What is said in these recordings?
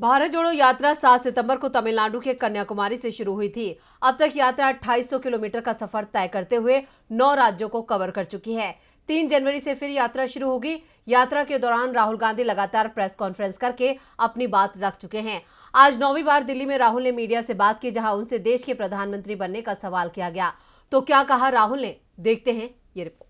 भारत जोड़ो यात्रा सात सितंबर को तमिलनाडु के कन्याकुमारी से शुरू हुई थी अब तक यात्रा 2800 किलोमीटर का सफर तय करते हुए नौ राज्यों को कवर कर चुकी है तीन जनवरी से फिर यात्रा शुरू होगी यात्रा के दौरान राहुल गांधी लगातार प्रेस कॉन्फ्रेंस करके अपनी बात रख चुके हैं आज नौवीं बार दिल्ली में राहुल ने मीडिया से बात की जहां उनसे देश के प्रधानमंत्री बनने का सवाल किया गया तो क्या कहा राहुल ने देखते हैं ये रिपोर्ट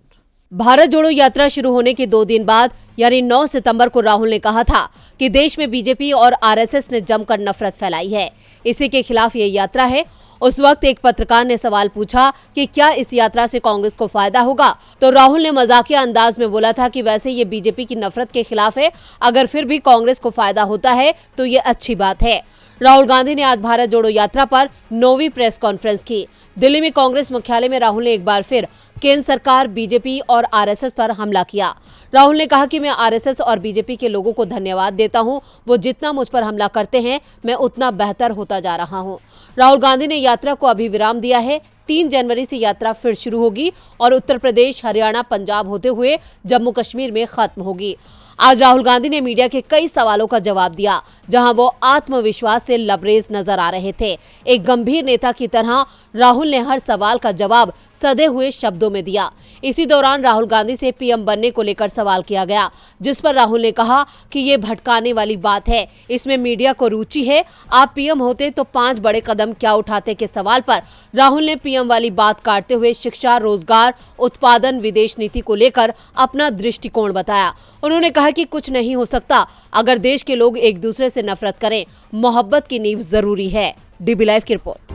भारत जोड़ो यात्रा शुरू होने के दो दिन बाद यानी 9 सितंबर को राहुल ने कहा था कि देश में बीजेपी और आरएसएस ने जमकर नफरत फैलाई है इसी के खिलाफ ये यात्रा है उस वक्त एक पत्रकार ने सवाल पूछा कि क्या इस यात्रा से कांग्रेस को फायदा होगा तो राहुल ने मजाकिया अंदाज में बोला था कि वैसे ये बीजेपी की नफरत के खिलाफ है अगर फिर भी कांग्रेस को फायदा होता है तो ये अच्छी बात है राहुल गांधी ने आज भारत जोड़ो यात्रा पर नौवीं प्रेस कॉन्फ्रेंस की दिल्ली में कांग्रेस मुख्यालय में राहुल ने एक बार फिर केंद्र सरकार बीजेपी और आरएसएस पर हमला किया राहुल ने कहा कि मैं आरएसएस और बीजेपी के लोगों को धन्यवाद देता हूं वो जितना मुझ पर हमला करते हैं मैं उतना बेहतर होता जा रहा हूं राहुल गांधी ने यात्रा को अभी विराम दिया है तीन जनवरी से यात्रा फिर शुरू होगी और उत्तर प्रदेश हरियाणा पंजाब होते हुए जम्मू कश्मीर में खत्म होगी आज राहुल गांधी ने मीडिया के कई सवालों का जवाब दिया जहां वो आत्मविश्वास से लबरेज नजर आ रहे थे एक गंभीर नेता की तरह राहुल ने हर सवाल का जवाब सदे हुए शब्दों में दिया इसी दौरान राहुल गांधी से पीएम बनने को लेकर सवाल किया गया जिस पर राहुल ने कहा कि ये भटकाने वाली बात है इसमें मीडिया को रुचि है आप पीएम होते तो पांच बड़े कदम क्या उठाते के सवाल पर राहुल ने पीएम वाली बात काटते हुए शिक्षा रोजगार उत्पादन विदेश नीति को लेकर अपना दृष्टिकोण बताया उन्होंने कहा कहा कि कुछ नहीं हो सकता अगर देश के लोग एक दूसरे से नफरत करें मोहब्बत की नींव जरूरी है डीबी लाइव की रिपोर्ट